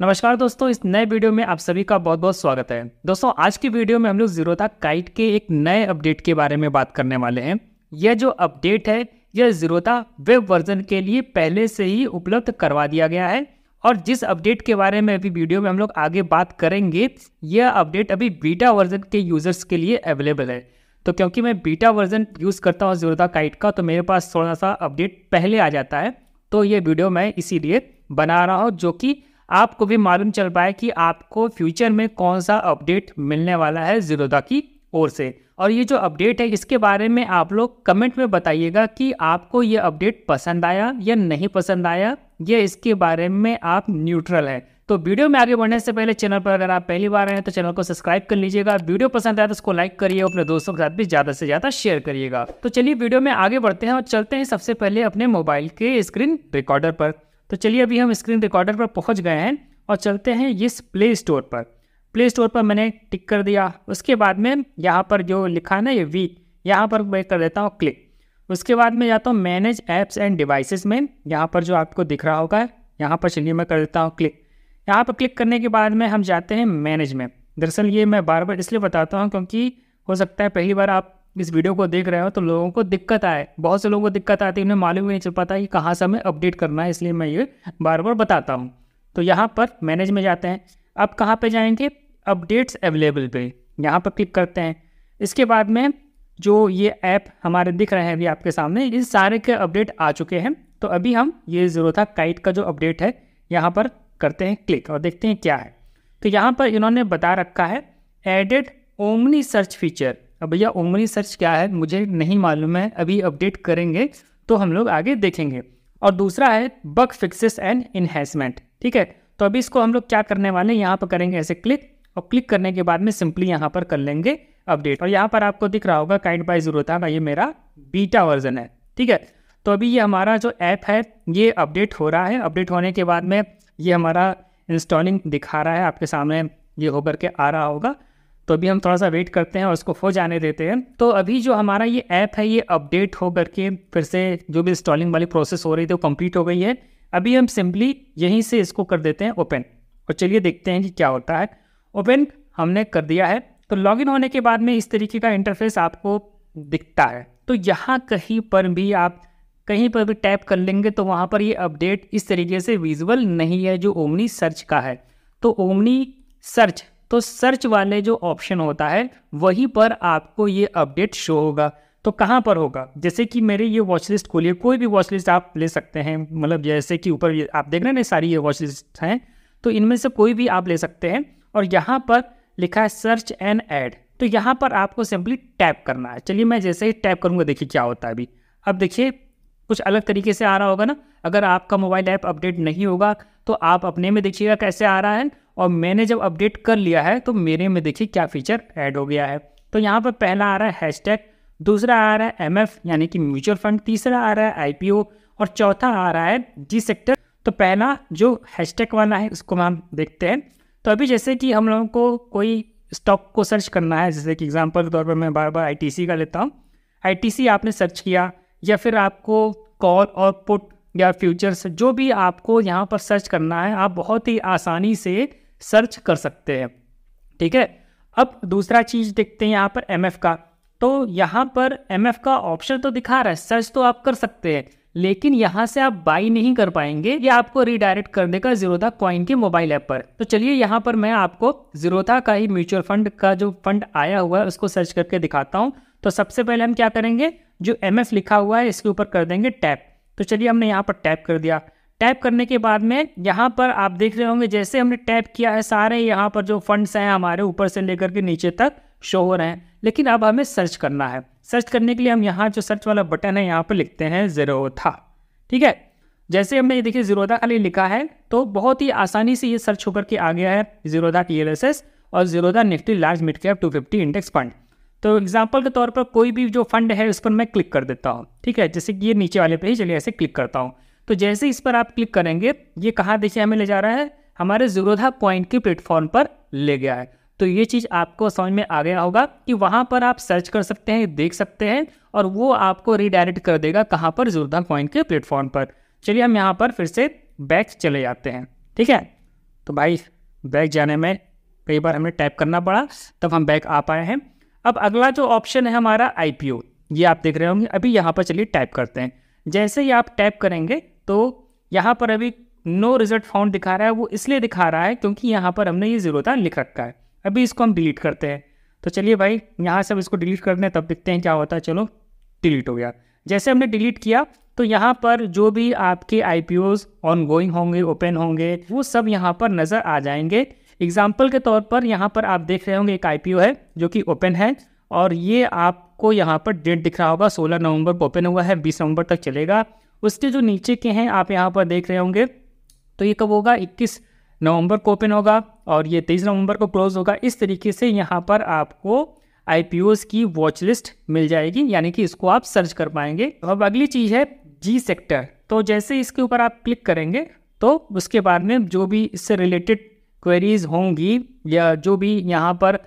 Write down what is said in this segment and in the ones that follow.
नमस्कार दोस्तों इस नए वीडियो में आप सभी का बहुत बहुत स्वागत है दोस्तों आज की वीडियो में हम लोग जीरोधा काइट के एक नए अपडेट के बारे में बात करने वाले हैं यह जो अपडेट है यह जीरोधा वेब वर्जन के लिए पहले से ही उपलब्ध करवा दिया गया है और जिस अपडेट के बारे में अभी वीडियो में हम लोग आगे बात करेंगे यह अपडेट अभी बीटा वर्जन के यूजर्स के लिए अवेलेबल है तो क्योंकि मैं बीटा वर्जन यूज़ करता हूँ जीरोधा काइट का तो मेरे पास थोड़ा सा अपडेट पहले आ जाता है तो ये वीडियो मैं इसीलिए बना रहा हूँ जो कि आपको भी मालूम चल पाए कि आपको फ्यूचर में कौन सा अपडेट मिलने वाला है ज़ीरोदा की ओर से और ये जो अपडेट है इसके बारे में आप लोग कमेंट में बताइएगा कि आपको ये अपडेट पसंद आया या नहीं पसंद आया या इसके बारे में आप न्यूट्रल हैं तो वीडियो में आगे बढ़ने से पहले चैनल पर अगर आप पहली बार आए हैं तो चैनल को सब्सक्राइब कर लीजिएगा वीडियो पसंद आया तो उसको लाइक करिए अपने दोस्तों के साथ भी ज़्यादा से ज़्यादा शेयर करिएगा तो चलिए वीडियो में आगे बढ़ते हैं और चलते हैं सबसे पहले अपने मोबाइल के स्क्रीन रिकॉर्डर पर तो चलिए अभी हम स्क्रीन रिकॉर्डर पर पहुँच गए हैं और चलते हैं इस प्ले स्टोर पर प्ले स्टोर पर मैंने टिक कर दिया उसके बाद में यहाँ पर जो लिखा है ना ये वी यहाँ पर मैं कर देता हूँ क्लिक उसके बाद में जाता हूँ मैनेज ऐप्स एंड डिवाइसेस में यहाँ पर जो आपको दिख रहा होगा यहाँ पर चलिए मैं कर देता हूँ क्लिक यहाँ पर क्लिक करने के बाद में हम जाते हैं मैनेज में दरअसल ये मैं बार बार इसलिए बताता हूँ क्योंकि हो सकता है पहली बार आप इस वीडियो को देख रहे हो तो लोगों को दिक्कत आए बहुत से लोगों को दिक्कत आती है उन्हें मालूम ही नहीं चल पाता कि कहाँ से हमें अपडेट करना है इसलिए मैं ये बार बार बताता हूँ तो यहाँ पर मैनेज में जाते हैं अब कहाँ पर जाएंगे अपडेट्स अवेलेबल पे यहाँ पर क्लिक करते हैं इसके बाद में जो ये ऐप हमारे दिख रहे हैं अभी आपके सामने इन सारे के अपडेट आ चुके हैं तो अभी हम ये ज़रूर था काइट का जो अपडेट है यहाँ पर करते हैं क्लिक और देखते हैं क्या है तो यहाँ पर इन्होंने बता रखा है एडेड ओमनी सर्च फीचर अब भैया ओमनी सर्च क्या है मुझे नहीं मालूम है अभी अपडेट करेंगे तो हम लोग आगे देखेंगे और दूसरा है बग फिक्सेस एंड इन्हेंसमेंट ठीक है तो अभी इसको हम लोग क्या करने वाले हैं यहाँ पर करेंगे ऐसे क्लिक और क्लिक करने के बाद में सिंपली यहाँ पर कर लेंगे अपडेट और यहाँ पर आपको दिख रहा होगा काइंड बाई जीरो था ये मेरा बीटा वर्जन है ठीक है तो अभी ये हमारा जो ऐप है ये अपडेट हो रहा है अपडेट होने के बाद में ये हमारा इंस्टॉलिंग दिखा रहा है आपके सामने ये होकर के आ रहा होगा तो अभी हम थोड़ा सा वेट करते हैं और उसको हो जाने देते हैं तो अभी जो हमारा ये ऐप है ये अपडेट हो करके फिर से जो भी इंस्टॉलिंग वाली प्रोसेस हो रही थी वो कंप्लीट हो गई है अभी हम सिंपली यहीं से इसको कर देते हैं ओपन और चलिए देखते हैं कि क्या होता है ओपन हमने कर दिया है तो लॉग होने के बाद में इस तरीके का इंटरफेस आपको दिखता है तो यहाँ कहीं पर भी आप कहीं पर भी टैप कर लेंगे तो वहाँ पर ये अपडेट इस तरीके से विजुअल नहीं है जो ओमनी सर्च का है तो ओमनी सर्च तो सर्च वाले जो ऑप्शन होता है वहीं पर आपको ये अपडेट शो होगा तो कहाँ पर होगा जैसे कि मेरे ये वॉच लिस्ट खोलिए कोई भी वॉच लिस्ट आप ले सकते हैं मतलब जैसे कि ऊपर आप देख रहे हैं सारी ये वॉच लिस्ट हैं तो इनमें से कोई भी आप ले सकते हैं और यहाँ पर लिखा है सर्च एंड ऐड तो यहाँ पर आपको सिंपली टैप करना है चलिए मैं जैसे ही टैप करूँगा देखिए क्या होता है अभी अब देखिए कुछ अलग तरीके से आ रहा होगा ना अगर आपका मोबाइल ऐप अपडेट नहीं होगा तो आप अपने में देखिएगा कैसे आ रहा है और मैंने जब अपडेट कर लिया है तो मेरे में देखिए क्या फीचर ऐड हो गया है तो यहाँ पर पहला आ रहा है हैशटैग दूसरा आ रहा है एम यानी कि म्यूचुअल फंड तीसरा आ रहा है आई और चौथा आ रहा है जी सेक्टर तो पहला जो हैशटैग वाला है उसको हम देखते हैं तो अभी जैसे कि हम लोगों को कोई स्टॉक को सर्च करना है जैसे कि एग्जाम्पल के तौर पर मैं बार बार आई का लेता हूँ आई आपने सर्च किया या फिर आपको कॉल और पुट या फ्यूचर्स जो भी आपको यहाँ पर सर्च करना है आप बहुत ही आसानी से सर्च कर सकते हैं ठीक है अब दूसरा चीज़ देखते हैं यहाँ पर एम का तो यहाँ पर एम का ऑप्शन तो दिखा रहा है सर्च तो आप कर सकते हैं लेकिन यहाँ से आप बाई नहीं कर पाएंगे ये आपको रिडायरेक्ट कर देगा जीरोधा कॉइन के मोबाइल ऐप पर तो चलिए यहाँ पर मैं आपको जीरोधा का ही म्यूचुअल फंड का जो फंड आया हुआ है उसको सर्च करके दिखाता हूँ तो सबसे पहले हम क्या करेंगे जो एम लिखा हुआ है इसके ऊपर कर देंगे टैप तो चलिए हमने यहाँ पर टैप कर दिया टैप करने के बाद में यहाँ पर आप देख रहे होंगे जैसे हमने टैप किया है सारे यहाँ पर जो फंड्स हैं हमारे ऊपर से लेकर के नीचे तक शो हो रहे हैं लेकिन अब हमें सर्च करना है सर्च करने के लिए हम यहाँ जो सर्च वाला बटन है यहाँ पर लिखते हैं जीरोथा ठीक है जैसे हमने ये देखिए जीरोधा खाली लिखा है तो बहुत ही आसानी से ये सर्च होकर के आ गया है जीरोधा टी और Zerodha Nifty large mid cap two index fund तो एग्जाम्पल के तौर पर कोई भी जो फंड है उस पर मैं क्लिक कर देता हूँ ठीक है जैसे कि ये नीचे वाले पे ही चलिए ऐसे क्लिक करता हूँ तो जैसे इस पर आप क्लिक करेंगे ये कहाँ देखिए हमें ले जा रहा है हमारे जीरोधा पॉइंट के प्लेटफॉर्म पर ले गया है तो ये चीज़ आपको समझ में आ गया होगा कि वहाँ पर आप सर्च कर सकते हैं देख सकते हैं और वो आपको रीडायरेक्ट कर देगा कहाँ पर जीरोधा पॉइंट के प्लेटफॉर्म पर चलिए हम यहाँ पर फिर से बैक चले जाते हैं ठीक है तो भाई बैक जाने में कई बार हमें टाइप करना पड़ा तब हम बैक आ पाए हैं अब अगला जो ऑप्शन है हमारा आईपीओ ये आप देख रहे होंगे अभी यहाँ पर चलिए टाइप करते हैं जैसे ही आप टाइप करेंगे तो यहाँ पर अभी नो रिजल्ट फाउंड दिखा रहा है वो इसलिए दिखा रहा है क्योंकि यहाँ पर हमने ये जीरो था लिख रखा है अभी इसको हम डिलीट करते हैं तो चलिए भाई यहाँ से इसको डिलीट कर दें तब दिखते हैं क्या होता है चलो डिलीट हो गया जैसे हमने डिलीट किया तो यहाँ पर जो भी आपके आई पी ऑन गोइंग होंगे ओपन होंगे वो सब यहाँ पर नज़र आ जाएंगे एग्जाम्पल के तौर पर यहाँ पर आप देख रहे होंगे एक आई है जो कि ओपन है और ये आपको यहाँ पर डेट दिख रहा होगा सोलह नवंबर को ओपन हुआ है बीस नवंबर तक चलेगा उसके जो नीचे के हैं आप यहाँ पर देख रहे होंगे तो ये कब होगा इक्कीस नवंबर को ओपन होगा और ये तेईस नवंबर को क्लोज होगा इस तरीके से यहाँ पर आपको आई की वॉच लिस्ट मिल जाएगी यानी कि इसको आप सर्च कर पाएंगे अब अगली चीज़ है जी सेक्टर तो जैसे इसके ऊपर आप क्लिक करेंगे तो उसके बाद में जो भी इससे रिलेटेड क्वेरीज होंगी या जो भी यहाँ पर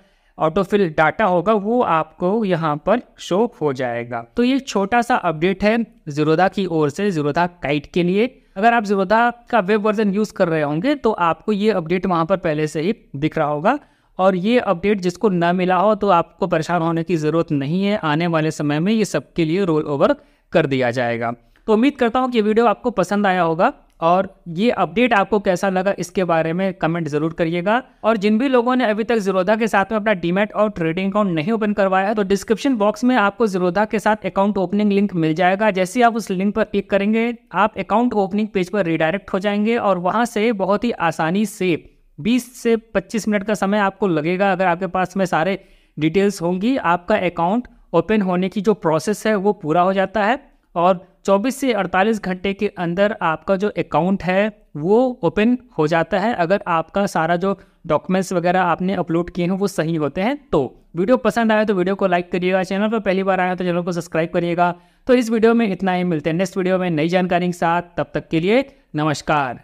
ऑटोफिल डाटा होगा वो आपको यहाँ पर शो हो जाएगा तो ये छोटा सा अपडेट है जीरोदा की ओर से जीरोदा काइट के लिए अगर आप जीरोदा का वेब वर्जन यूज़ कर रहे होंगे तो आपको ये अपडेट वहाँ पर पहले से ही दिख रहा होगा और ये अपडेट जिसको न मिला हो तो आपको परेशान होने की ज़रूरत नहीं है आने वाले समय में ये सबके लिए रोल ओवर कर दिया जाएगा तो उम्मीद करता हूँ कि वीडियो आपको पसंद आया होगा और ये अपडेट आपको कैसा लगा इसके बारे में कमेंट जरूर करिएगा और जिन भी लोगों ने अभी तक जीरोधा के साथ में अपना डीमेट और ट्रेडिंग अकाउंट नहीं ओपन करवाया है तो डिस्क्रिप्शन बॉक्स में आपको जीरोधा के साथ अकाउंट ओपनिंग लिंक मिल जाएगा जैसे ही आप उस लिंक पर क्लिक करेंगे आप अकाउंट ओपनिंग पेज पर रिडायरेक्ट हो जाएंगे और वहाँ से बहुत ही आसानी से बीस से पच्चीस मिनट का समय आपको लगेगा अगर आपके पास में सारे डिटेल्स होंगी आपका अकाउंट ओपन होने की जो प्रोसेस है वो पूरा हो जाता है और 24 से 48 घंटे के अंदर आपका जो अकाउंट है वो ओपन हो जाता है अगर आपका सारा जो डॉक्यूमेंट्स वगैरह आपने अपलोड किए हैं वो सही होते हैं तो वीडियो पसंद आए तो वीडियो को लाइक करिएगा चैनल पर पहली बार आया तो चैनल को सब्सक्राइब करिएगा तो इस वीडियो में इतना ही मिलते हैं नेक्स्ट वीडियो में नई जानकारी के साथ तब तक के लिए नमस्कार